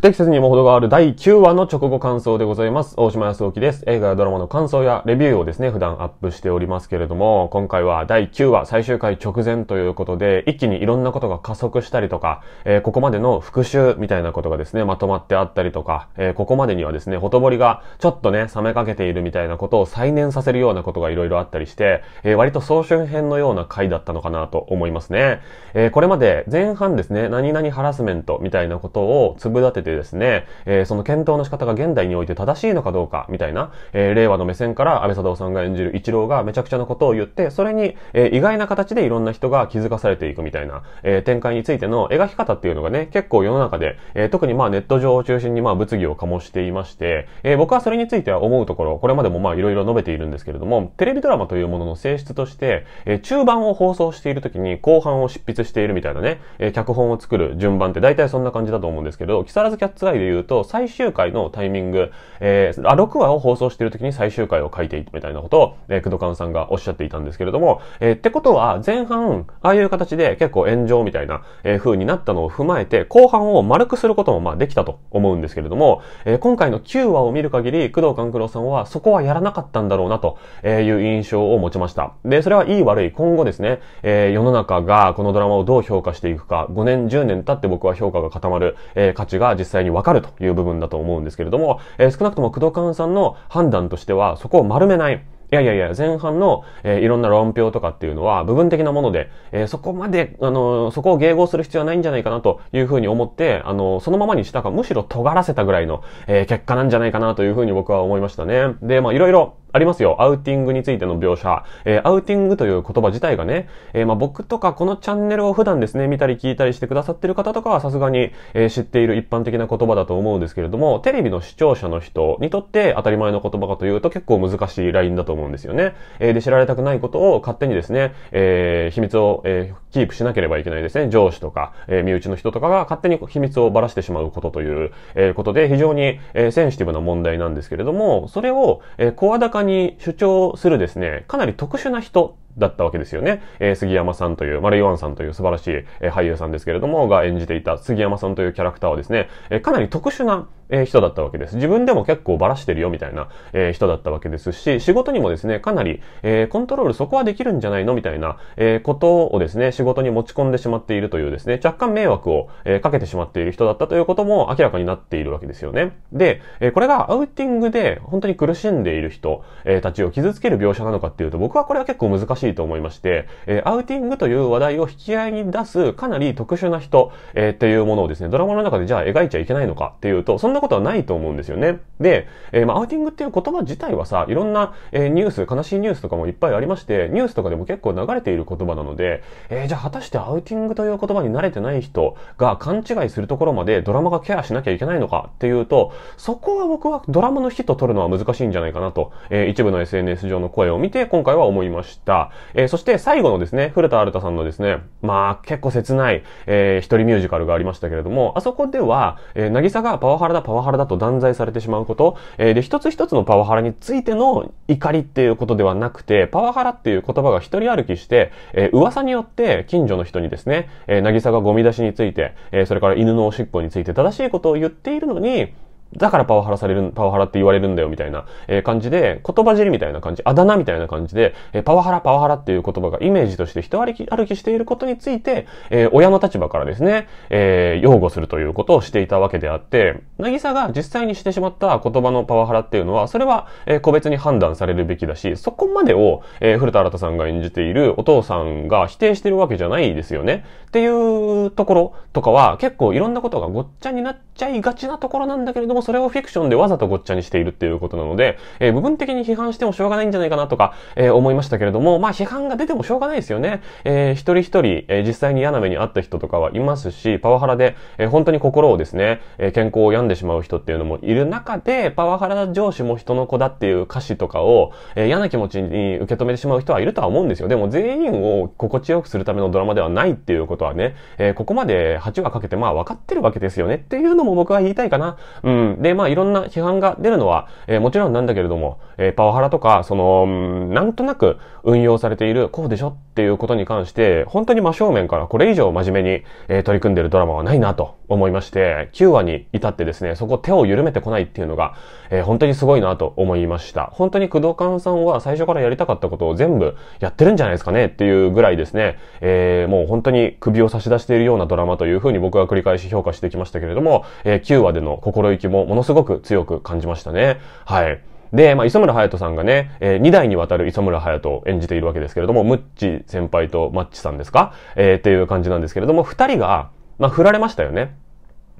不適切にも程がある第9話の直後感想でございます。大島康之です。映画やドラマの感想やレビューをですね、普段アップしておりますけれども、今回は第9話最終回直前ということで、一気にいろんなことが加速したりとか、えー、ここまでの復習みたいなことがですね、まとまってあったりとか、えー、ここまでにはですね、ほとぼりがちょっとね、冷めかけているみたいなことを再燃させるようなことがいろいろあったりして、えー、割と総集編のような回だったのかなと思いますね。えこれまで前半ですね、何々ハラスメントみたいなことを粒立てててですね、えー、その検討の仕方が現代において正しいのかどうか、みたいな、えー、令和の目線から安倍佐藤さんが演じる一郎がめちゃくちゃなことを言って、それに、えー、意外な形でいろんな人が気づかされていくみたいな、えー、展開についての描き方っていうのがね、結構世の中で、えー、特にまあネット上を中心にまあ物議を醸していまして、えー、僕はそれについては思うところ、これまでもまあいろいろ述べているんですけれども、テレビドラマというものの性質として、えー、中盤を放送している時に後半を執筆しているみたいなね、えー、脚本を作る順番って大体そんな感じだと思うんですけど、木更津キャッツアイで言うと、最終回のタイミング、えー、6話を放送している時に最終回を書いていたみたいなことを、えー、クドカンさんがおっしゃっていたんですけれども、えー、ってことは、前半、ああいう形で結構炎上みたいな、えー、風になったのを踏まえて、後半を丸くすることも、まあ、できたと思うんですけれども、えー、今回の9話を見る限り、工藤勘九郎さんはそこはやらなかったんだろうな、という印象を持ちました。で、それは良い悪い、今後ですね、えー、世の中がこのドラマをどう評価していくか、5年、10年経って僕は評価が固まる、えー、価値が実際にわかるという部分だと思うんですけれども、えー、少なくとも工藤官さんの判断としては、そこを丸めない。いやいやいや、前半の、えー、いろんな論評とかっていうのは部分的なもので、えー、そこまで、あのー、そこを迎合する必要はないんじゃないかなというふうに思って、あのそのままにしたか、むしろ尖らせたぐらいの、え結果なんじゃないかなというふうに僕は思いましたね。で、まあいろいろありますよ。アウティングについての描写。えー、アウティングという言葉自体がね、えー、まあ僕とかこのチャンネルを普段ですね、見たり聞いたりしてくださってる方とかはさすがに、えー、知っている一般的な言葉だと思うんですけれども、テレビの視聴者の人にとって当たり前の言葉かというと結構難しいラインだと思うんですよね。えー、で、知られたくないことを勝手にですね、えー、秘密を、えー、キープしなければいけないですね。上司とか、えー、身内の人とかが勝手に秘密をばらしてしまうことという、えー、ことで非常に、えー、センシティブな問題なんですけれども、それを、えー、声高に主張するですね、かなり特殊な人だったわけですよね。えー、杉山さんという、丸イワンさんという素晴らしい、えー、俳優さんですけれども、が演じていた杉山さんというキャラクターはですね、えー、かなり特殊な、え人だったわけです。自分でも結構バラしてるよみたいな、え人だったわけですし、仕事にもですね、かなり、えコントロールそこはできるんじゃないのみたいな、えことをですね、仕事に持ち込んでしまっているというですね、若干迷惑を、えかけてしまっている人だったということも明らかになっているわけですよね。で、えこれがアウティングで本当に苦しんでいる人、えたちを傷つける描写なのかっていうと、僕はこれは結構難しいいと思いまして、えー、アウティングという話題を引き合いに出すかなり特殊な人、えー、っていうものをですね、ドラマの中でじゃあ描いちゃいけないのかっていうと、そんなことはないと思うんですよね。で、えー、まあ、アウティングっていう言葉自体はさ、いろんな、えー、ニュース、悲しいニュースとかもいっぱいありまして、ニュースとかでも結構流れている言葉なので、えー、じゃあ果たしてアウティングという言葉に慣れてない人が勘違いするところまでドラマがケアしなきゃいけないのかっていうと、そこは僕はドラマの日と取るのは難しいんじゃないかなと、えー、一部の SNS 上の声を見て今回は思いました。えー、そして最後のですね、古田新太さんのですね、まあ結構切ない、えー、一人ミュージカルがありましたけれども、あそこでは、えー、渚がパワハラだパワハラだと断罪されてしまうこと、えー、で、一つ一つのパワハラについての怒りっていうことではなくて、パワハラっていう言葉が一人歩きして、えー、噂によって近所の人にですね、えー、渚がゴミ出しについて、えー、それから犬のおしっこについて正しいことを言っているのに、だからパワハラされる、パワハラって言われるんだよみたいな、え感じで、言葉尻みたいな感じ、あだ名みたいな感じで、えパワハラ、パワハラっていう言葉がイメージとして人歩き歩きしていることについて、え親の立場からですね、え擁護するということをしていたわけであって、なぎさが実際にしてしまった言葉のパワハラっていうのは、それは、え個別に判断されるべきだし、そこまでを、え古田新さんが演じているお父さんが否定してるわけじゃないですよね。っていうところとかは、結構いろんなことがごっちゃになって、ちゃいがちなところなんだけれども、それをフィクションでわざとごっちゃにしているっていうことなので、えー、部分的に批判してもしょうがないんじゃないかなとか、えー、思いましたけれども、まあ批判が出てもしょうがないですよね。えー、一人一人、え実際に嫌な目に遭った人とかはいますし、パワハラで、え本当に心をですね、え健康を病んでしまう人っていうのもいる中で、パワハラ上司も人の子だっていう歌詞とかを、え嫌な気持ちに受け止めてしまう人はいるとは思うんですよ。でも全員を心地よくするためのドラマではないっていうことはね、えここまで8話かけてまあ分かってるわけですよねっていうのもも僕は言いたいかな。うん。で、まあいろんな批判が出るのは、えー、もちろんなんだけれども、えー、パワハラとか、その、うん、なんとなく運用されている、こうでしょっていうことに関して、本当に真正面からこれ以上真面目に、えー、取り組んでるドラマはないなと思いまして、9話に至ってですね、そこ手を緩めてこないっていうのが、えー、本当にすごいなと思いました。本当に工藤勘さんは最初からやりたかったことを全部やってるんじゃないですかねっていうぐらいですね、えー、もう本当に首を差し出しているようなドラマというふうに僕は繰り返し評価してきましたけれども、えー、9話での心意気もものすごく強く感じましたね。はい。で、まあ、磯村隼人さんがね、えー、2代にわたる磯村隼人を演じているわけですけれども、ムッチ先輩とマッチさんですかえー、っていう感じなんですけれども、2人が、まあ、振られましたよね。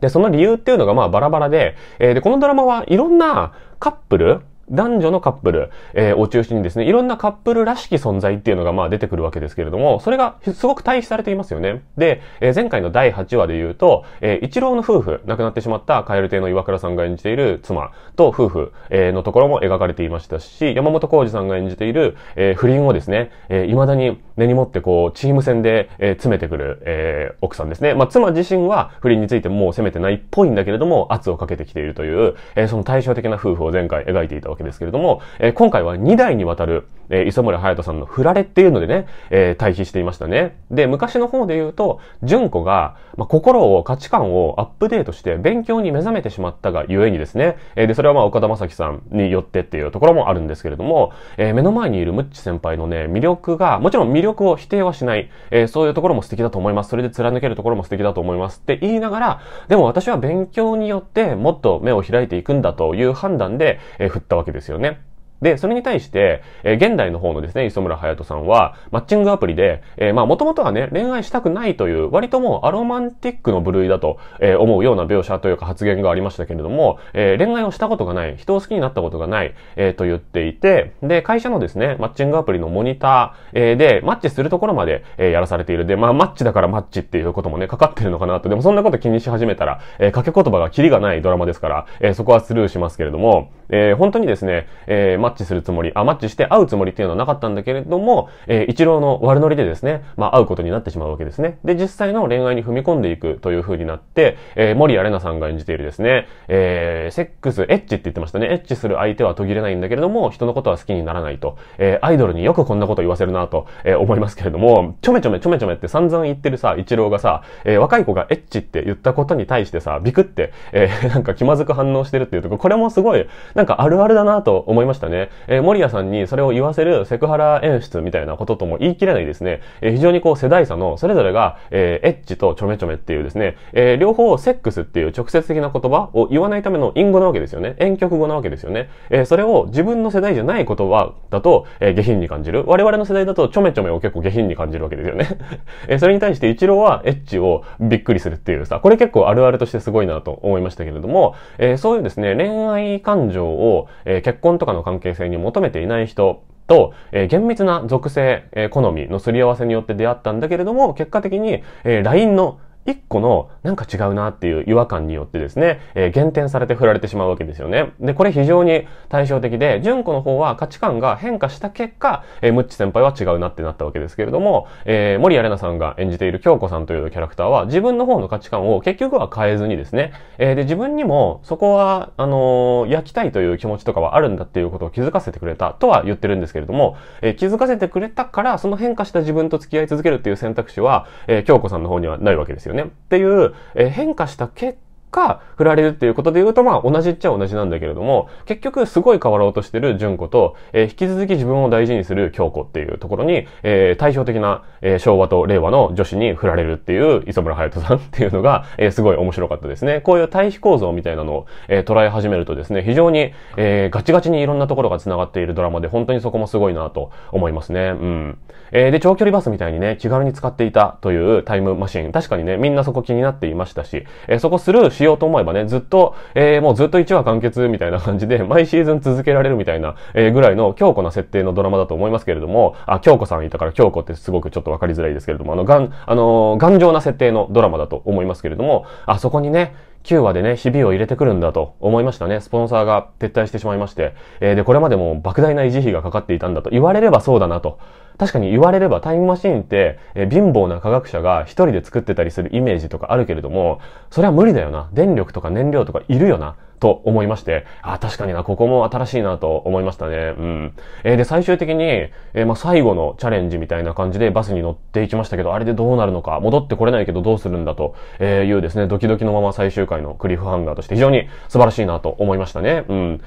で、その理由っていうのがまあバラバラで、えー、で、このドラマはいろんなカップル、男女のカップル、えー、を中心にですね、いろんなカップルらしき存在っていうのがまあ出てくるわけですけれども、それがすごく対比されていますよね。で、えー、前回の第8話で言うと、えー、一郎の夫婦、亡くなってしまったカエル亭の岩倉さんが演じている妻と夫婦、えー、のところも描かれていましたし、山本浩二さんが演じている、えー、不倫をですね、えー、未だに根に持ってこう、チーム戦で、えー、詰めてくる、えー、奥さんですね。まあ、妻自身は不倫についてもう責めてないっぽいんだけれども、圧をかけてきているという、えー、その対照的な夫婦を前回描いていたわけですけれども、え今回は2台にわたるえー、磯村隼人さんの振られっていうのでね、えー、対比していましたね。で、昔の方で言うと、純子が、まあ、心を、価値観をアップデートして勉強に目覚めてしまったがゆえにですね、えー、で、それはまあ、岡田正樹さんによってっていうところもあるんですけれども、えー、目の前にいるムッチ先輩のね、魅力が、もちろん魅力を否定はしない、えー、そういうところも素敵だと思います。それで貫けるところも素敵だと思いますって言いながら、でも私は勉強によってもっと目を開いていくんだという判断で、えー、振ったわけですよね。で、それに対して、えー、現代の方のですね、磯村隼人さんは、マッチングアプリで、えー、まあ、もともとはね、恋愛したくないという、割ともうアロマンティックの部類だと、えー、思うような描写というか発言がありましたけれども、え恋愛をしたことがない、人を好きになったことがない、えと言っていて、で、会社のですね、マッチングアプリのモニター、えで、マッチするところまで、えやらされている。で、まあ、マッチだからマッチっていうこともね、かかってるのかなと。でも、そんなこと気にし始めたら、え掛け言葉がキリがないドラマですから、えそこはスルーしますけれども、え本当にですね、えまマッチするつもり、あ、マッチして会うつもりっていうのはなかったんだけれども、えー、一郎の悪ノリでですね、まあ、会うことになってしまうわけですね。で、実際の恋愛に踏み込んでいくという風になって、えー、森谷玲奈さんが演じているですね、えー、セックス、エッチって言ってましたね。エッチする相手は途切れないんだけれども、人のことは好きにならないと。えー、アイドルによくこんなこと言わせるなと、えー、思いますけれども、ちょめちょめちょめちょめって散々言ってるさ、一郎がさ、えー、若い子がエッチって言ったことに対してさ、ビクって、えー、なんか気まずく反応してるっていうところ、これもすごい、なんかあるあるだなと思いましたね。ね、えー、森谷さんにそれを言わせるセクハラ演出みたいなこととも言い切れないですね、えー、非常にこう世代差のそれぞれが、えー、エッチとちょめちょめっていうですね、えー、両方セックスっていう直接的な言葉を言わないための隠語なわけですよね。遠曲語なわけですよね。えー、それを自分の世代じゃない言葉だと、えー、下品に感じる。我々の世代だとちょめちょめを結構下品に感じるわけですよね。えー、それに対して一郎はエッチをびっくりするっていうさ、これ結構あるあるとしてすごいなと思いましたけれども、えー、そういうですね、恋愛感情を、えー、結婚とかの関係係性に求めていない人と、えー、厳密な属性、えー、好みのすり合わせによって出会ったんだけれども、結果的に、えー、LINE の一個のなんか違うなっていう違和感によってですね、えー、減点されて振られてしまうわけですよね。で、これ非常に対照的で、純子の方は価値観が変化した結果、えー、ムッチ先輩は違うなってなったわけですけれども、えー、森谷玲奈さんが演じている京子さんというキャラクターは自分の方の価値観を結局は変えずにですね、えー、で、自分にもそこは、あのー、焼きたいという気持ちとかはあるんだっていうことを気づかせてくれたとは言ってるんですけれども、えー、気づかせてくれたから、その変化した自分と付き合い続けるっていう選択肢は、えー、京子さんの方にはないわけですよね。ね。っていう、え変化した結果、か、振られるっていうことで言うと、まあ、同じっちゃ同じなんだけれども、結局、すごい変わろうとしてる純子と、えー、引き続き自分を大事にする京子っていうところに、えー、対照的な、えー、昭和と令和の女子に振られるっていう磯村隼人さんっていうのが、えすごい面白かったですね。こういう対比構造みたいなのを、え捉え始めるとですね、非常に、えガチガチにいろんなところが繋がっているドラマで、本当にそこもすごいなと思いますね。うん。えで、長距離バスみたいにね、気軽に使っていたというタイムマシン。確かにね、みんなそこ気になっていましたし、えそこスルーしようと思えばね、ずっと、えー、もうずっと1話完結みたいな感じで、毎シーズン続けられるみたいな、えー、ぐらいの強固な設定のドラマだと思いますけれども、あ、強固さんいたから強固ってすごくちょっとわかりづらいですけれども、あの、がん、あのー、頑丈な設定のドラマだと思いますけれども、あそこにね、9話でね、ひびを入れてくるんだと思いましたね。スポンサーが撤退してしまいまして。えー、で、これまでも莫大な維持費がかかっていたんだと言われればそうだなと。確かに言われればタイムマシンって、えー、貧乏な科学者が一人で作ってたりするイメージとかあるけれども、それは無理だよな。電力とか燃料とかいるよな。と思いまして、あ、確かにな、ここも新しいなと思いましたね。うん。えー、で、最終的に、えー、まあ、最後のチャレンジみたいな感じでバスに乗っていきましたけど、あれでどうなるのか、戻ってこれないけどどうするんだと、えいうですね、ドキドキのまま最終回のクリフハンガーとして非常に素晴らしいなと思いましたね。うん。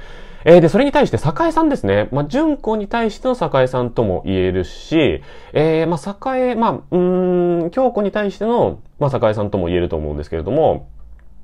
えー、で、それに対して、栄さんですね。まあ、純子に対しての栄さんとも言えるし、えー、まあ、栄、まあ、うん、京子に対しての、まあ、栄さんとも言えると思うんですけれども、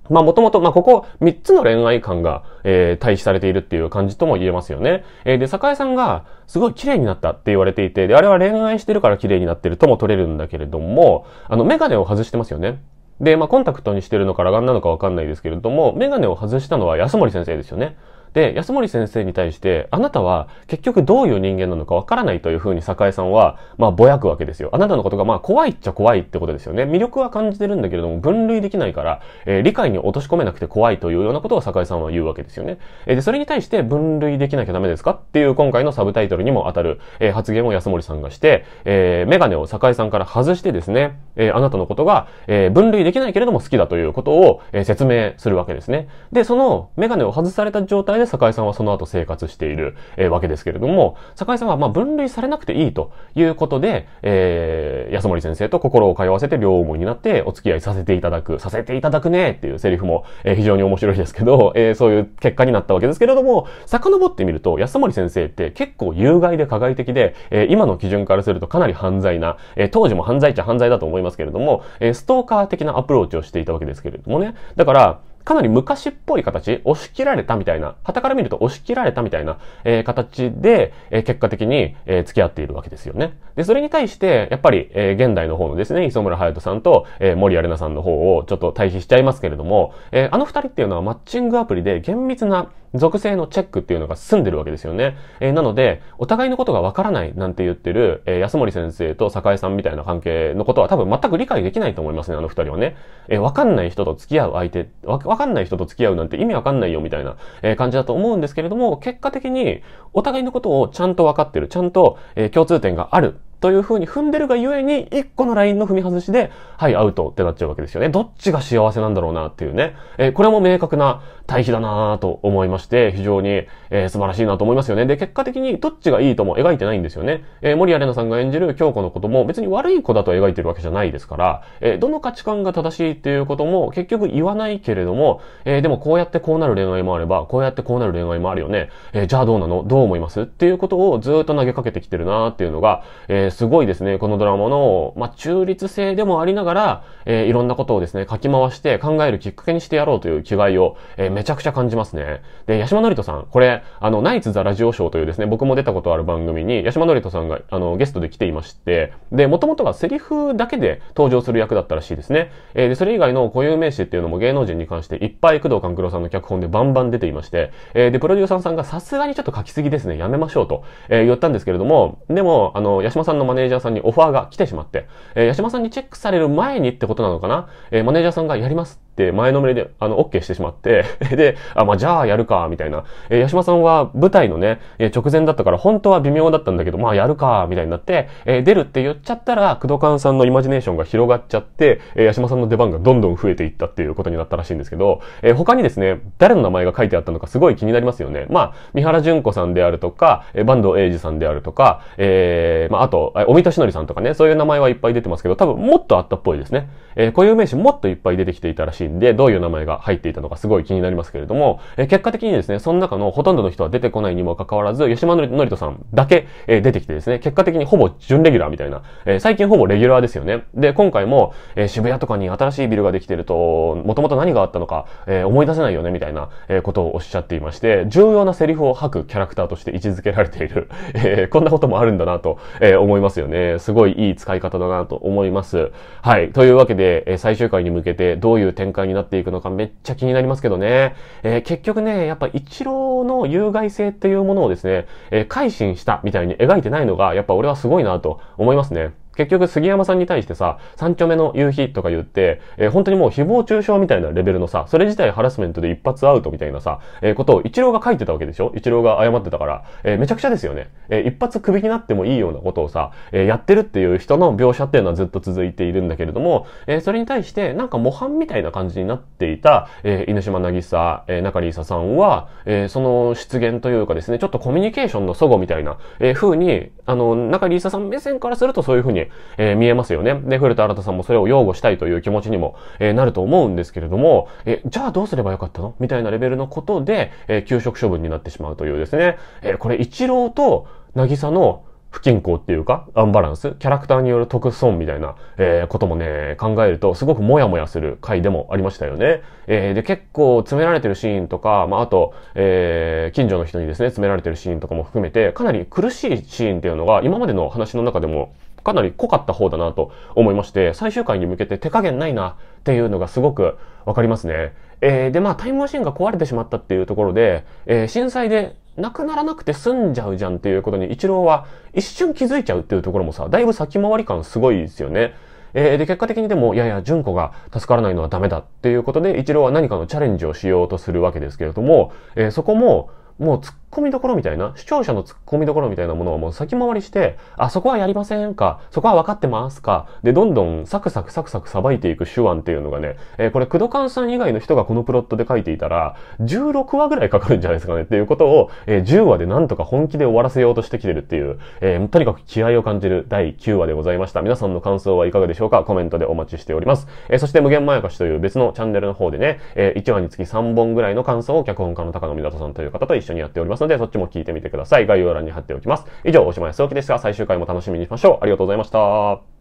まあもともと、まあここ三つの恋愛観が、えー、対比されているっていう感じとも言えますよね。えー、で、坂井さんがすごい綺麗になったって言われていて、で、あれは恋愛してるから綺麗になってるとも取れるんだけれども、あの、メガネを外してますよね。で、まあコンタクトにしてるのか裸眼なのかわかんないですけれども、メガネを外したのは安森先生ですよね。で、安森先生に対して、あなたは結局どういう人間なのかわからないというふうに坂井さんは、まあ、ぼやくわけですよ。あなたのことが、まあ、怖いっちゃ怖いってことですよね。魅力は感じてるんだけれども、分類できないから、えー、理解に落とし込めなくて怖いというようなことを坂井さんは言うわけですよね。えー、で、それに対して、分類できなきゃダメですかっていう今回のサブタイトルにも当たる、えー、発言を安森さんがして、えー、メガネを坂井さんから外してですね、えー、あなたのことが、えー、分類できないけれども好きだということを、えー、説明するわけですね。で、そのメガネを外された状態で坂井さんはその後生活している、えわけですけれども、坂井さんはま分類されなくていいということで、えー、安森先生と心を通わせて両思いになってお付き合いさせていただく、させていただくねっていうセリフも、え非常に面白いですけど、えー、そういう結果になったわけですけれども、遡ってみると、安森先生って結構有害で加害的で、えー、今の基準からするとかなり犯罪な、えー、当時も犯罪っちゃ犯罪だと思いますけれども、えー、ストーカー的なアプローチをしていたわけですけれどもね。だから、かなり昔っぽい形、押し切られたみたいな、旗から見ると押し切られたみたいな、えー、形で、えー、結果的に、えー、付き合っているわけですよね。で、それに対して、やっぱり、え現代の方のですね、磯村隼人さんと、え森有奈さんの方をちょっと対比しちゃいますけれども、えあの二人っていうのはマッチングアプリで厳密な属性のチェックっていうのが済んでるわけですよね。えー、なので、お互いのことがわからないなんて言ってる、えー、安森先生と坂井さんみたいな関係のことは多分全く理解できないと思いますね、あの二人はね。えー、わかんない人と付き合う相手、わ、わかんない人と付き合うなんて意味わかんないよみたいな、え感じだと思うんですけれども、結果的にお互いのことをちゃんとわかってる、ちゃんと、え共通点があるというふうに踏んでるがゆえに、一個のラインの踏み外しで、はい、アウトってなっちゃうわけですよね。どっちが幸せなんだろうなっていうね。えー、これも明確な対比だなと思いまして、非常に、えー、素晴らしいなと思いますよね。で、結果的にどっちがいいとも描いてないんですよね。えー、森谷玲奈さんが演じる京子のことも別に悪い子だと描いてるわけじゃないですから、えー、どの価値観が正しいっていうことも結局言わないけれども、えー、でもこうやってこうなる恋愛もあれば、こうやってこうなる恋愛もあるよね。えー、じゃあどうなのどう思いますっていうことをずっと投げかけてきてるなっていうのが、えーえー、すごいですね、このドラマの、まあ、中立性でもありながら、えー、いろんなことをですね、書き回して考えるきっかけにしてやろうという気概を、えー、めちゃくちゃ感じますね。で、八マノリトさん、これ、あの、ナイツ・ザ・ラジオショーというですね、僕も出たことある番組に、八マノリトさんが、あの、ゲストで来ていまして、で、もともとはセリフだけで登場する役だったらしいですね。えー、で、それ以外の固有名詞っていうのも芸能人に関していっぱい工藤官九郎さんの脚本でバンバン出ていまして、えー、で、プロデューサーさんがさすがにちょっと書きすぎですね、やめましょうと、えー、言ったんですけれども、でも、あの、シマさんんのマネージャーさんにオファーが来てしまって、えー、八島さんにチェックされる前にってことなのかな、えー、マネージャーさんがやりますって前のめりで、あの、OK してしまって で、あ、まあ、じゃあやるか、みたいな。えー、八島さんは舞台のね、えー、直前だったから本当は微妙だったんだけど、まあ、やるか、みたいになって、えー、出るって言っちゃったら、工藤ンさんのイマジネーションが広がっちゃって、えー、八島さんの出番がどんどん増えていったっていうことになったらしいんですけど、えー、他にですね、誰の名前が書いてあったのかすごい気になりますよね。まあ、三原淳子さんであるとか、えー、坂東英二さんであるとか、えー、まあ、あと、おみとしのりさんとかね、そういう名前はいっぱい出てますけど、多分もっとあったっぽいですね。えー、固有名詞もっといっぱい出てきていたらしいシーでどういう名前が入っていたのかすごい気になりますけれども、え結果的にですね、その中のほとんどの人は出てこないにもかかわらず、吉間のりとさんだけ、え出てきてですね、結果的にほぼ準レギュラーみたいな、え最近ほぼレギュラーですよね。で、今回も、え渋谷とかに新しいビルができてると、もともと何があったのか、え思い出せないよねみたいな、えことをおっしゃっていまして、重要なセリフを吐くキャラクターとして位置づけられている、えこんなこともあるんだなと、え思いますよね。すごいいい使い方だなと思います。はい。というわけで、え最終回に向けてどういう展開開になっていくのかめっちゃ気になりますけどね。えー、結局ね、やっぱ一郎の有害性っていうものをですね、えー、改心したみたいに描いてないのが、やっぱ俺はすごいなと思いますね。結局杉山さんに対してさ、三丁目の夕日とか言って、えー、本当にもう誹謗中傷みたいなレベルのさ、それ自体ハラスメントで一発アウトみたいなさ、えー、ことを一郎が書いてたわけでしょ一郎が謝ってたから、えー、めちゃくちゃですよね。え一発首になってもいいようなことをさ、えやってるっていう人の描写っていうのはずっと続いているんだけれども、えそれに対してなんか模範みたいな感じになっていた、え犬島渚、え中里沙さんは、えその出現というかですね、ちょっとコミュニケーションの祖語みたいな、えー、風に、あの、中里沙さん目線からするとそういう風にえー、見えますよね。で、古田新さんもそれを擁護したいという気持ちにも、えー、なると思うんですけれども、えー、じゃあどうすればよかったのみたいなレベルのことで、え休職処分になってしまうというですね、えこれ一郎と渚の不均衡っていうか、アンバランス、キャラクターによる得損みたいな、えー、こともね、考えると、すごくモヤモヤする回でもありましたよね。えー、で、結構詰められてるシーンとか、まあ、あと、えー、近所の人にですね、詰められてるシーンとかも含めて、かなり苦しいシーンっていうのが、今までの話の中でも、かなり濃かった方だなと思いまして、最終回に向けて手加減ないなっていうのがすごくわかりますね。えー、で、まあ、タイムマシンが壊れてしまったっていうところで、えー、震災でなくならなくて済んじゃうじゃんっていうことに一郎は一瞬気づいちゃうっていうところもさ、だいぶ先回り感すごいですよね。えー、で、結果的にでも、いやいや、純子が助からないのはダメだっていうことで、一郎は何かのチャレンジをしようとするわけですけれども、えー、そこも、もう突っコミどころみたいな、視聴者の突っ込みどころみたいなものをもう先回りして、あ、そこはやりませんか、そこは分かってますか、で、どんどんサクサクサクサクさばいていく手腕っていうのがね、えー、これ、クドカンさん以外の人がこのプロットで書いていたら、16話ぐらいかかるんじゃないですかねっていうことを、えー、10話でなんとか本気で終わらせようとしてきてるっていう、えー、とにかく気合を感じる第9話でございました。皆さんの感想はいかがでしょうかコメントでお待ちしております。えー、そして、無限まやかしという別のチャンネルの方でね、え1話につき3本ぐらいの感想を脚本家の高野湊さんという方と一緒にやっておりますので、そっちも聞いてみてください。概要欄に貼っておきます。以上、おしまいすおきですが、最終回も楽しみにしましょう。ありがとうございました。